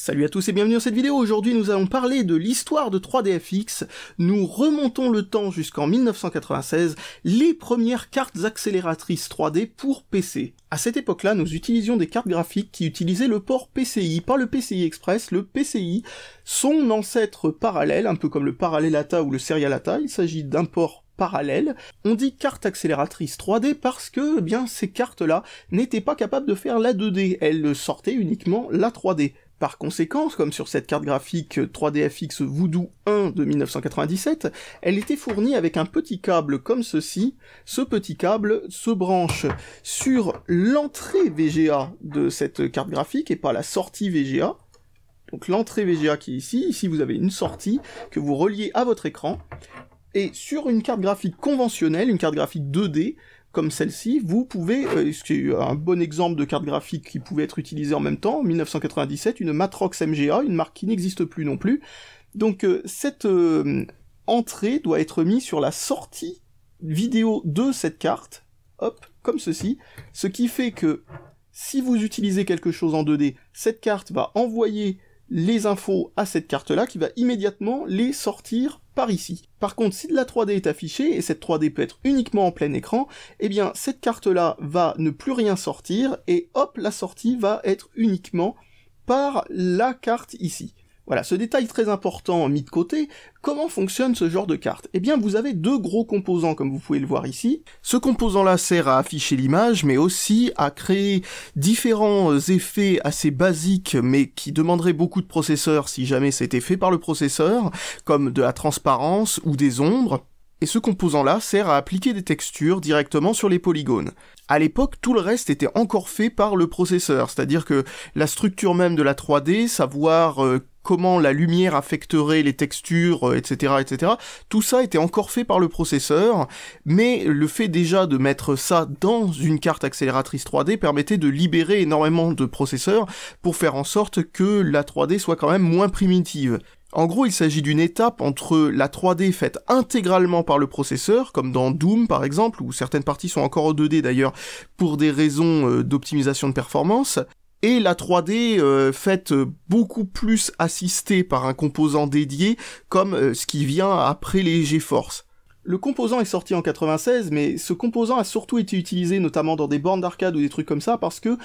Salut à tous et bienvenue dans cette vidéo. Aujourd'hui, nous allons parler de l'histoire de 3DFX. Nous remontons le temps jusqu'en 1996, les premières cartes accélératrices 3D pour PC. À cette époque-là, nous utilisions des cartes graphiques qui utilisaient le port PCI, pas le PCI Express, le PCI, son ancêtre parallèle, un peu comme le Parallelata ou le Serialata, Il s'agit d'un port parallèle. On dit carte accélératrice 3D parce que eh bien ces cartes-là n'étaient pas capables de faire la 2D, elles sortaient uniquement la 3D. Par conséquent, comme sur cette carte graphique 3DFX euh, Voodoo 1 de 1997, elle était fournie avec un petit câble comme ceci. Ce petit câble se branche sur l'entrée VGA de cette carte graphique et pas la sortie VGA. Donc l'entrée VGA qui est ici, ici vous avez une sortie que vous reliez à votre écran. Et sur une carte graphique conventionnelle, une carte graphique 2D, comme celle-ci, vous pouvez, euh, un bon exemple de carte graphique qui pouvait être utilisée en même temps, en 1997, une Matrox MGA, une marque qui n'existe plus non plus. Donc euh, cette euh, entrée doit être mise sur la sortie vidéo de cette carte, hop, comme ceci, ce qui fait que si vous utilisez quelque chose en 2D, cette carte va envoyer les infos à cette carte-là qui va immédiatement les sortir par ici. Par contre, si de la 3D est affichée, et cette 3D peut être uniquement en plein écran, eh bien cette carte-là va ne plus rien sortir, et hop, la sortie va être uniquement par la carte ici. Voilà, ce détail très important mis de côté, comment fonctionne ce genre de carte Eh bien, vous avez deux gros composants, comme vous pouvez le voir ici. Ce composant-là sert à afficher l'image, mais aussi à créer différents euh, effets assez basiques, mais qui demanderaient beaucoup de processeurs si jamais c'était fait par le processeur, comme de la transparence ou des ombres. Et ce composant-là sert à appliquer des textures directement sur les polygones. À l'époque, tout le reste était encore fait par le processeur, c'est-à-dire que la structure même de la 3D, savoir euh, comment la lumière affecterait les textures, etc., euh, etc. Tout ça était encore fait par le processeur, mais le fait déjà de mettre ça dans une carte accélératrice 3D permettait de libérer énormément de processeurs pour faire en sorte que la 3D soit quand même moins primitive. En gros, il s'agit d'une étape entre la 3D faite intégralement par le processeur, comme dans Doom par exemple, où certaines parties sont encore en 2D d'ailleurs, pour des raisons euh, d'optimisation de performance, et la 3D euh, faite beaucoup plus assistée par un composant dédié comme euh, ce qui vient après les GeForce. Le composant est sorti en 96, mais ce composant a surtout été utilisé notamment dans des bornes d'arcade ou des trucs comme ça parce que euh,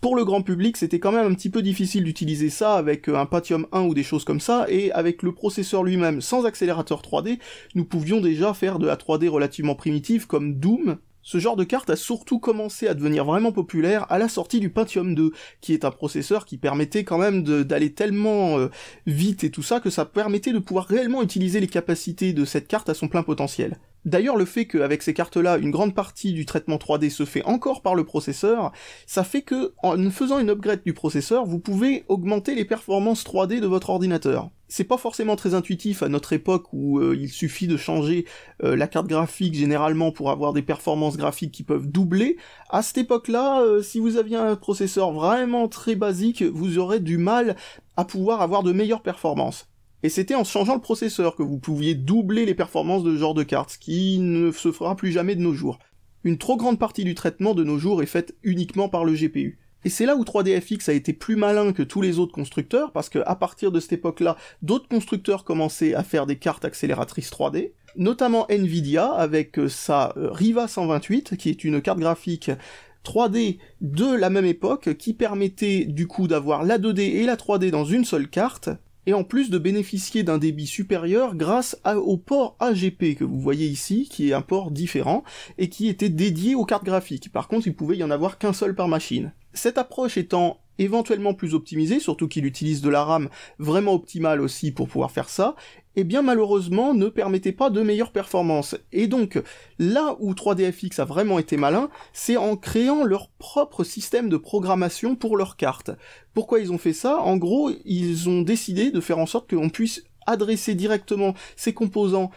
pour le grand public, c'était quand même un petit peu difficile d'utiliser ça avec un Patium 1 ou des choses comme ça et avec le processeur lui-même sans accélérateur 3D, nous pouvions déjà faire de la 3D relativement primitive comme Doom ce genre de carte a surtout commencé à devenir vraiment populaire à la sortie du Pentium 2, qui est un processeur qui permettait quand même d'aller tellement euh, vite et tout ça que ça permettait de pouvoir réellement utiliser les capacités de cette carte à son plein potentiel. D'ailleurs, le fait qu'avec ces cartes-là, une grande partie du traitement 3D se fait encore par le processeur, ça fait que, en faisant une upgrade du processeur, vous pouvez augmenter les performances 3D de votre ordinateur. C'est pas forcément très intuitif à notre époque où euh, il suffit de changer euh, la carte graphique généralement pour avoir des performances graphiques qui peuvent doubler. À cette époque-là, euh, si vous aviez un processeur vraiment très basique, vous aurez du mal à pouvoir avoir de meilleures performances et c'était en changeant le processeur que vous pouviez doubler les performances de ce genre de cartes, ce qui ne se fera plus jamais de nos jours. Une trop grande partie du traitement de nos jours est faite uniquement par le GPU. Et c'est là où 3DFX a été plus malin que tous les autres constructeurs, parce qu'à partir de cette époque-là, d'autres constructeurs commençaient à faire des cartes accélératrices 3D, notamment Nvidia avec euh, sa euh, Riva 128, qui est une carte graphique 3D de la même époque qui permettait du coup d'avoir la 2D et la 3D dans une seule carte et en plus de bénéficier d'un débit supérieur grâce au port AGP que vous voyez ici, qui est un port différent, et qui était dédié aux cartes graphiques. Par contre, il pouvait y en avoir qu'un seul par machine. Cette approche étant éventuellement plus optimisé, surtout qu'il utilise de la RAM vraiment optimale aussi pour pouvoir faire ça, et eh bien malheureusement ne permettait pas de meilleures performances. Et donc là où 3DFX a vraiment été malin, c'est en créant leur propre système de programmation pour leurs cartes. Pourquoi ils ont fait ça En gros, ils ont décidé de faire en sorte qu'on puisse adresser directement ces composants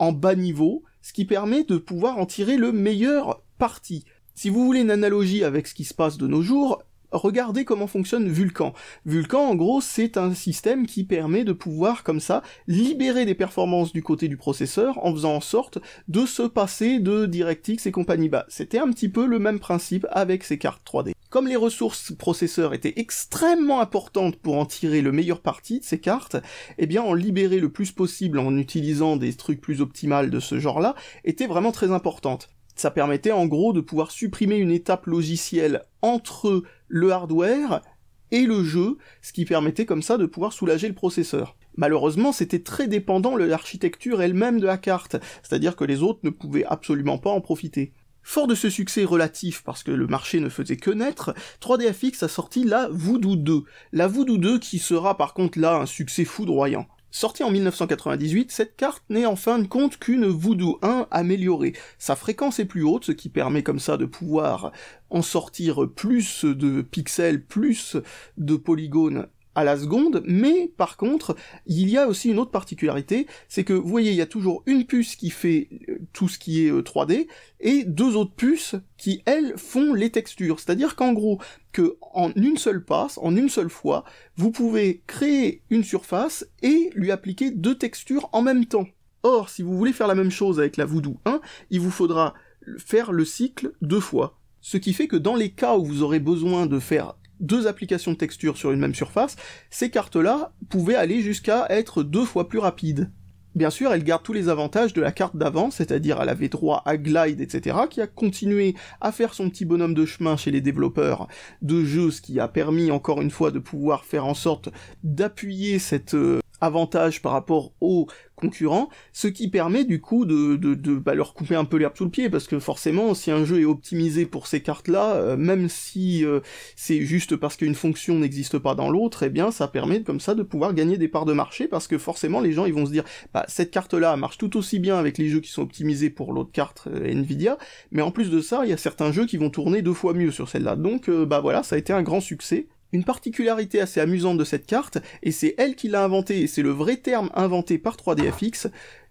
en bas niveau, ce qui permet de pouvoir en tirer le meilleur parti. Si vous voulez une analogie avec ce qui se passe de nos jours, regardez comment fonctionne Vulcan. Vulcan, en gros, c'est un système qui permet de pouvoir, comme ça, libérer des performances du côté du processeur en faisant en sorte de se passer de DirectX et compagnie bas. C'était un petit peu le même principe avec ces cartes 3D. Comme les ressources processeurs étaient extrêmement importantes pour en tirer le meilleur parti de ces cartes, eh bien en libérer le plus possible en utilisant des trucs plus optimales de ce genre-là était vraiment très importante ça permettait en gros de pouvoir supprimer une étape logicielle entre le hardware et le jeu, ce qui permettait comme ça de pouvoir soulager le processeur. Malheureusement, c'était très dépendant de l'architecture elle-même de la carte, c'est-à-dire que les autres ne pouvaient absolument pas en profiter. Fort de ce succès relatif parce que le marché ne faisait que naître, 3DFX a sorti la Voodoo 2. La Voodoo 2 qui sera par contre là un succès foudroyant. Sortie en 1998, cette carte n'est en fin de compte qu'une Voodoo 1 améliorée. Sa fréquence est plus haute, ce qui permet comme ça de pouvoir en sortir plus de pixels, plus de polygones à la seconde, mais par contre, il y a aussi une autre particularité, c'est que vous voyez, il y a toujours une puce qui fait euh, tout ce qui est 3D euh, et deux autres puces qui elles font les textures. C'est-à-dire qu'en gros, que en une seule passe, en une seule fois, vous pouvez créer une surface et lui appliquer deux textures en même temps. Or, si vous voulez faire la même chose avec la Voodoo 1, il vous faudra faire le cycle deux fois. Ce qui fait que dans les cas où vous aurez besoin de faire deux applications de texture sur une même surface, ces cartes-là pouvaient aller jusqu'à être deux fois plus rapides. Bien sûr, elles gardent tous les avantages de la carte d'avant, c'est-à-dire elle avait droit à Glide, etc., qui a continué à faire son petit bonhomme de chemin chez les développeurs de jeux, ce qui a permis encore une fois de pouvoir faire en sorte d'appuyer cette, euh, avantage par rapport aux concurrents, ce qui permet du coup de, bah, leur couper un peu l'herbe sous le pied, parce que forcément, si un jeu est optimisé pour ces cartes-là, euh, même si euh, c'est juste parce qu'une fonction n'existe pas dans l'autre, eh bien ça permet comme ça de pouvoir gagner des parts de marché, parce que forcément les gens ils vont se dire, bah cette carte-là marche tout aussi bien avec les jeux qui sont optimisés pour l'autre carte euh, Nvidia, mais en plus de ça, il y a certains jeux qui vont tourner deux fois mieux sur celle-là, donc bah voilà, ça a été un grand succès, une particularité assez amusante de cette carte, et c'est elle qui l'a inventée, et c'est le vrai terme inventé par 3DFX,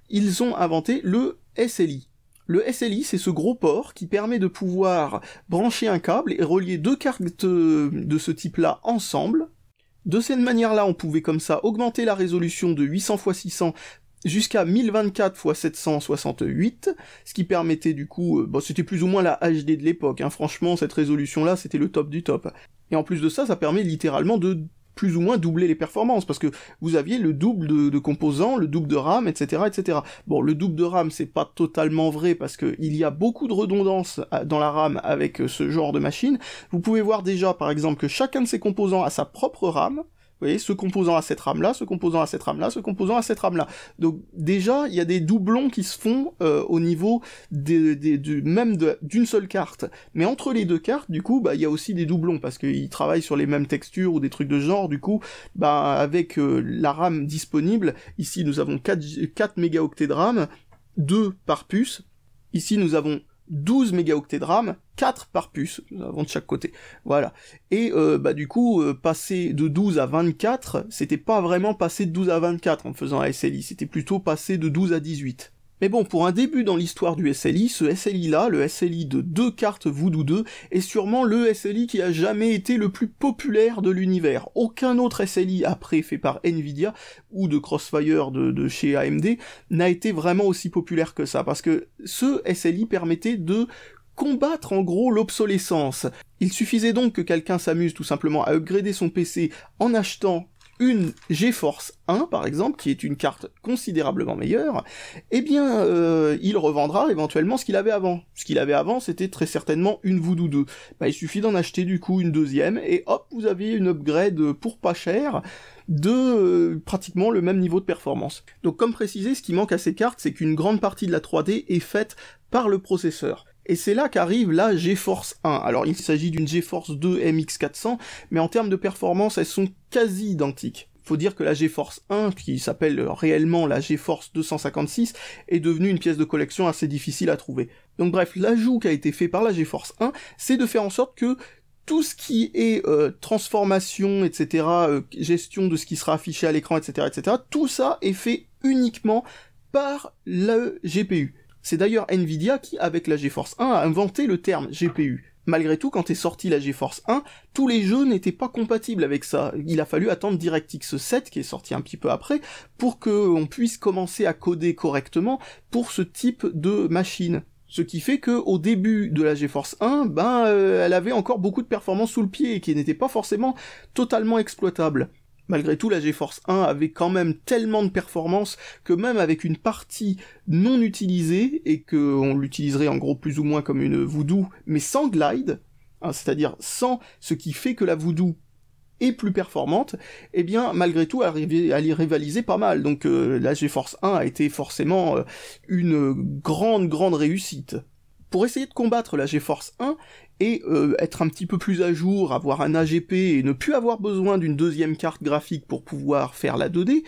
ils ont inventé le SLI. Le SLI, c'est ce gros port qui permet de pouvoir brancher un câble et relier deux cartes euh, de ce type-là ensemble. De cette manière-là, on pouvait comme ça augmenter la résolution de 800 x 600 jusqu'à 1024 x 768, ce qui permettait du coup, euh, c'était plus ou moins la HD de l'époque, hein. franchement cette résolution là c'était le top du top et en plus de ça, ça permet littéralement de plus ou moins doubler les performances, parce que vous aviez le double de, composants, le double de RAM, etc., etc. Bon, le double de RAM, c'est pas totalement vrai, parce que il y a beaucoup de redondance euh, dans la RAM avec euh, ce genre de machine. Vous pouvez voir déjà, par exemple, que chacun de ces composants a sa propre RAM, vous voyez, ce composant à cette rame-là, ce composant à cette rame-là, ce composant à cette rame-là. Donc déjà, il y a des doublons qui se font euh, au niveau des, du, même d'une seule carte. Mais entre les deux cartes, du coup, bah, il y a aussi des doublons, parce qu'ils travaillent sur les mêmes textures ou des trucs de genre, du coup, bah, avec euh, la rame disponible, ici nous avons 4, 4 mégaoctets de rame, 2 par puce, ici nous avons 12 mégaoctets de RAM, 4 par puce, avant de chaque côté. Voilà. Et euh, bah du coup, euh, passer de 12 à 24, c'était pas vraiment passer de 12 à 24 en faisant SLI, c'était plutôt passer de 12 à 18. Mais bon, pour un début dans l'histoire du SLI, ce SLI-là, le SLI de deux cartes Voodoo 2, est sûrement le SLI qui a jamais été le plus populaire de l'univers. Aucun autre SLI après fait par Nvidia ou de Crossfire de, de chez AMD n'a été vraiment aussi populaire que ça, parce que ce SLI permettait de combattre en gros l'obsolescence. Il suffisait donc que quelqu'un s'amuse tout simplement à upgrader son PC en achetant une GeForce 1 par exemple, qui est une carte considérablement meilleure, eh bien euh, il revendra éventuellement ce qu'il avait avant. Ce qu'il avait avant c'était très certainement une Voodoo 2. Bah, il suffit d'en acheter du coup une deuxième et hop vous avez une upgrade pour pas cher de euh, pratiquement le même niveau de performance. Donc comme précisé, ce qui manque à ces cartes, c'est qu'une grande partie de la 3D est faite par le processeur. Et c'est là qu'arrive la GeForce 1. Alors il s'agit d'une GeForce 2 MX400, mais en termes de performance, elles sont quasi identiques faut dire que la GeForce 1, qui s'appelle réellement la GeForce 256, est devenue une pièce de collection assez difficile à trouver. Donc bref, l'ajout qui a été fait par la GeForce 1, c'est de faire en sorte que tout ce qui est euh, transformation, etc., euh, gestion de ce qui sera affiché à l'écran, etc., etc., tout ça est fait uniquement par le GPU. C'est d'ailleurs Nvidia qui, avec la GeForce 1, a inventé le terme GPU. Malgré tout, quand est sorti la GeForce 1, tous les jeux n'étaient pas compatibles avec ça. Il a fallu attendre DirectX 7, qui est sorti un petit peu après, pour qu'on puisse commencer à coder correctement pour ce type de machine. Ce qui fait que au début de la GeForce 1, ben, euh, elle avait encore beaucoup de performances sous le pied et qui n'étaient pas forcément totalement exploitable. Malgré tout, la GeForce 1 avait quand même tellement de performances que même avec une partie non utilisée, et qu'on l'utiliserait en gros plus ou moins comme une voodoo, mais sans glide, hein, c'est-à-dire sans ce qui fait que la voodoo est plus performante, eh bien malgré tout arriver à y rivaliser pas mal. Donc euh, la GeForce 1 a été forcément euh, une grande grande réussite. Pour essayer de combattre la GeForce 1, et euh, être un petit peu plus à jour, avoir un AGP et ne plus avoir besoin d'une deuxième carte graphique pour pouvoir faire la 2D,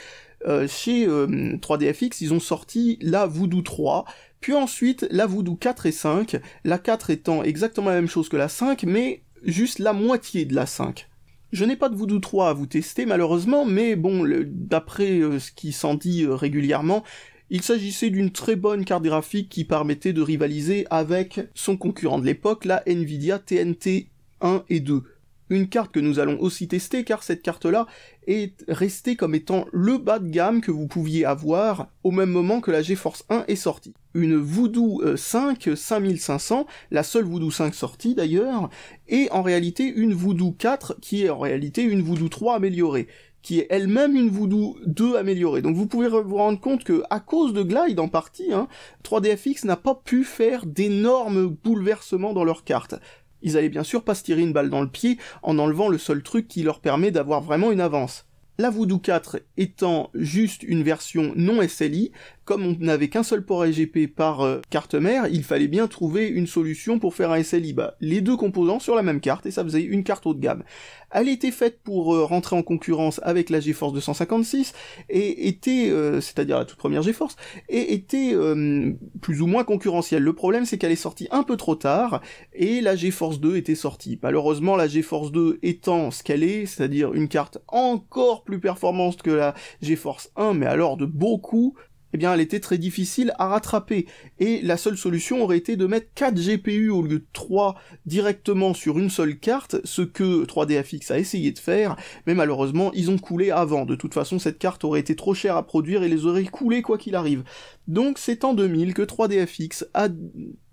euh, chez 3DFX, euh, ils ont sorti la Voodoo 3, puis ensuite la Voodoo 4 et 5, la 4 étant exactement la même chose que la 5, mais juste la moitié de la 5. Je n'ai pas de Voodoo 3 à vous tester malheureusement, mais bon, d'après ce qui s'en dit régulièrement, il s'agissait d'une très bonne carte graphique qui permettait de rivaliser avec son concurrent de l'époque, la Nvidia TNT 1 et 2. Une carte que nous allons aussi tester car cette carte-là est restée comme étant le bas de gamme que vous pouviez avoir au même moment que la GeForce 1 est sortie. Une Voodoo 5 euh, 5500, la seule Voodoo 5 sortie d'ailleurs, et en réalité une Voodoo 4 qui est en réalité une Voodoo 3 améliorée qui est elle-même une Voodoo 2 améliorée. Donc vous pouvez vous rendre compte que à cause de Glide en partie, 3DFX hein, n'a pas pu faire d'énormes bouleversements dans leurs cartes. Ils allaient bien sûr pas se tirer une balle dans le pied en enlevant le seul truc qui leur permet d'avoir vraiment une avance. La Voodoo 4 étant juste une version non SLI, comme on n'avait qu'un seul port SGP par euh, carte mère, il fallait bien trouver une solution pour faire un SLI. bas. les deux composants sur la même carte et ça faisait une carte haut de gamme. Elle était faite pour euh, rentrer en concurrence avec la GeForce 256 et était, euh, c'est-à-dire la toute première GeForce, et était euh, plus ou moins concurrentielle. Le problème, c'est qu'elle est sortie un peu trop tard et la GeForce 2 était sortie. Malheureusement, la GeForce 2 étant ce qu'elle est, c'est-à-dire une carte encore plus performante que la GeForce 1, mais alors de beaucoup, eh bien, elle était très difficile à rattraper. Et la seule solution aurait été de mettre 4 GPU au lieu de 3 directement sur une seule carte, ce que 3DFX a essayé de faire, mais malheureusement, ils ont coulé avant. De toute façon, cette carte aurait été trop chère à produire et les aurait coulés quoi qu'il arrive. Donc, c'est en 2000 que 3DFX a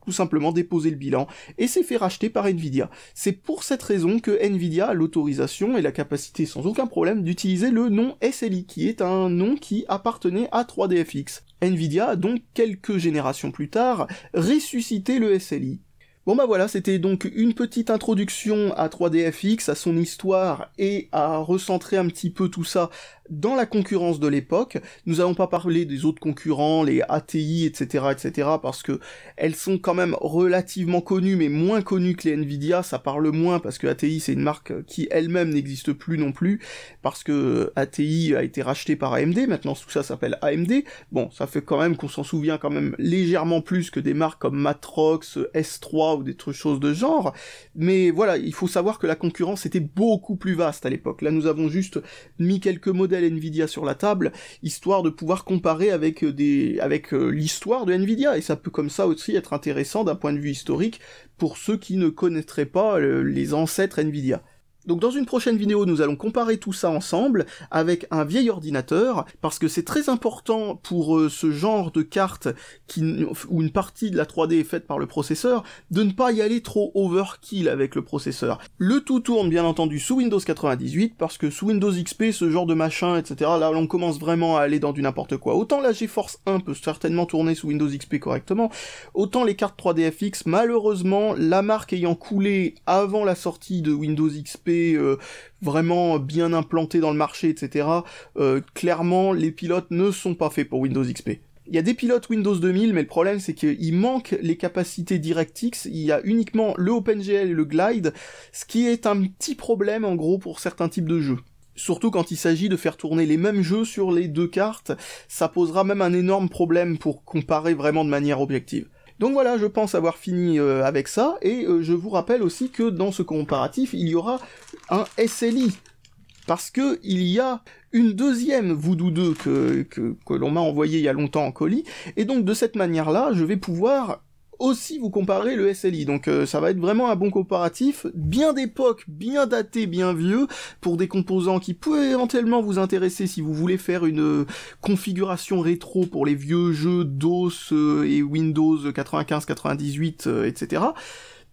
tout simplement déposer le bilan et s'est fait racheter par Nvidia. C'est pour cette raison que Nvidia a l'autorisation et la capacité sans aucun problème d'utiliser le nom SLI qui est un nom qui appartenait à 3DFX. Nvidia a donc quelques générations plus tard ressuscité le SLI. Bon bah voilà, c'était donc une petite introduction à 3DFX, à son histoire et à recentrer un petit peu tout ça dans la concurrence de l'époque, nous n'avons pas parlé des autres concurrents, les ATI, etc., etc., parce que elles sont quand même relativement connues, mais moins connues que les Nvidia, ça parle moins, parce que ATI, c'est une marque qui elle-même n'existe plus non plus, parce que ATI a été racheté par AMD, maintenant tout ça s'appelle AMD, bon, ça fait quand même qu'on s'en souvient quand même légèrement plus que des marques comme Matrox, S3 ou des choses de genre, mais voilà, il faut savoir que la concurrence était beaucoup plus vaste à l'époque, là nous avons juste mis quelques mots Nvidia sur la table, histoire de pouvoir comparer avec euh, des, avec euh, l'histoire de Nvidia, et ça peut comme ça aussi être intéressant d'un point de vue historique pour ceux qui ne connaîtraient pas les ancêtres Nvidia. Donc dans une prochaine vidéo, nous allons comparer tout ça ensemble avec un vieil ordinateur, parce que c'est très important pour euh, ce genre de carte qui, où une partie de la 3D est faite par le processeur, de ne pas y aller trop overkill avec le processeur. Le tout tourne bien entendu sous Windows 98, parce que sous Windows XP, ce genre de machin, etc., là on commence vraiment à aller dans du n'importe quoi. Autant la GeForce 1 peut certainement tourner sous Windows XP correctement, autant les cartes 3 dfx malheureusement, la marque ayant coulé avant la sortie de Windows XP, euh, vraiment bien implanté dans le marché, etc. Euh, clairement, les pilotes ne sont pas faits pour Windows XP. Il y a des pilotes Windows 2000, mais le problème c'est qu'il manque les capacités DirectX, il y a uniquement le OpenGL et le Glide, ce qui est un petit problème en gros pour certains types de jeux. Surtout quand il s'agit de faire tourner les mêmes jeux sur les deux cartes, ça posera même un énorme problème pour comparer vraiment de manière objective. Donc voilà, je pense avoir fini euh, avec ça, et euh, je vous rappelle aussi que dans ce comparatif, il y aura un SLI, parce que il y a une deuxième Voodoo 2 que, que, l'on m'a envoyé il y a longtemps en colis, et donc de cette manière-là, je vais pouvoir aussi vous comparez le SLI. Donc euh, ça va être vraiment un bon comparatif, bien d'époque, bien daté, bien vieux, pour des composants qui peuvent éventuellement vous intéresser si vous voulez faire une euh, configuration rétro pour les vieux jeux DOS euh, et Windows 95, 98, etc.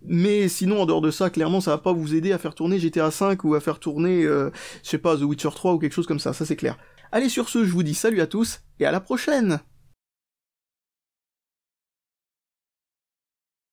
Mais sinon, en dehors de ça, clairement, ça va pas vous aider à faire tourner GTA V ou à faire tourner, euh, je sais pas, The Witcher 3 ou quelque chose comme ça, ça c'est clair. Allez sur ce, je vous dis salut à tous et à la prochaine